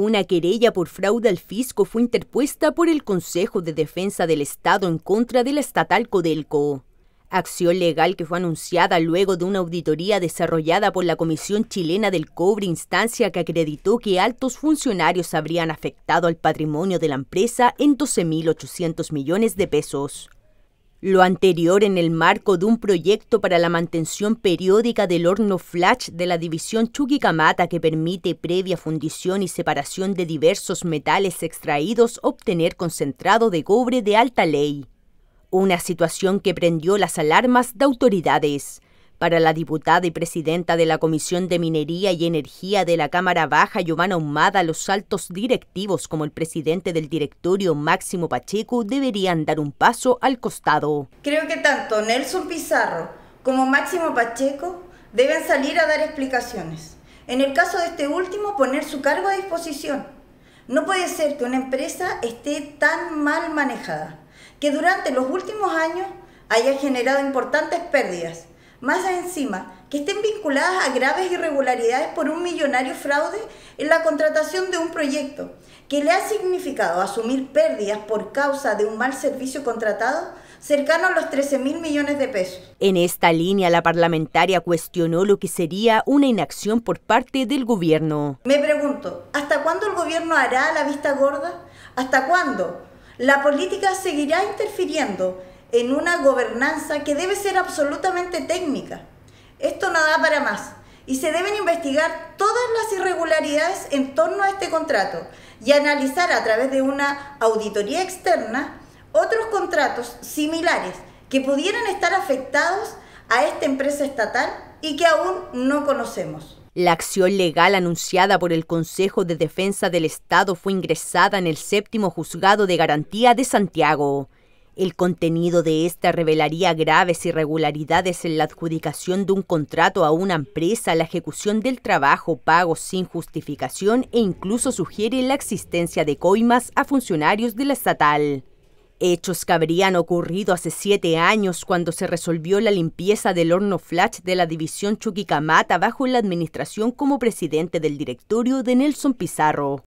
Una querella por fraude al fisco fue interpuesta por el Consejo de Defensa del Estado en contra de la estatal Codelco. Acción legal que fue anunciada luego de una auditoría desarrollada por la Comisión Chilena del Cobre, instancia que acreditó que altos funcionarios habrían afectado al patrimonio de la empresa en 12.800 millones de pesos. Lo anterior en el marco de un proyecto para la mantención periódica del horno flash de la división Chuquicamata que permite previa fundición y separación de diversos metales extraídos obtener concentrado de cobre de alta ley. Una situación que prendió las alarmas de autoridades. Para la diputada y presidenta de la Comisión de Minería y Energía de la Cámara Baja, Giovanna Humada, los altos directivos, como el presidente del directorio Máximo Pacheco, deberían dar un paso al costado. Creo que tanto Nelson Pizarro como Máximo Pacheco deben salir a dar explicaciones. En el caso de este último, poner su cargo a disposición. No puede ser que una empresa esté tan mal manejada, que durante los últimos años haya generado importantes pérdidas más encima que estén vinculadas a graves irregularidades por un millonario fraude en la contratación de un proyecto que le ha significado asumir pérdidas por causa de un mal servicio contratado cercano a los 13 mil millones de pesos. En esta línea, la parlamentaria cuestionó lo que sería una inacción por parte del gobierno. Me pregunto, ¿hasta cuándo el gobierno hará la vista gorda? ¿Hasta cuándo la política seguirá interfiriendo en una gobernanza que debe ser absolutamente técnica. Esto no da para más y se deben investigar todas las irregularidades en torno a este contrato y analizar a través de una auditoría externa otros contratos similares que pudieran estar afectados a esta empresa estatal y que aún no conocemos. La acción legal anunciada por el Consejo de Defensa del Estado fue ingresada en el séptimo juzgado de garantía de Santiago. El contenido de esta revelaría graves irregularidades en la adjudicación de un contrato a una empresa, la ejecución del trabajo, pagos sin justificación e incluso sugiere la existencia de coimas a funcionarios de la estatal. Hechos que habrían ocurrido hace siete años cuando se resolvió la limpieza del horno flash de la división Chuquicamata bajo la administración como presidente del directorio de Nelson Pizarro.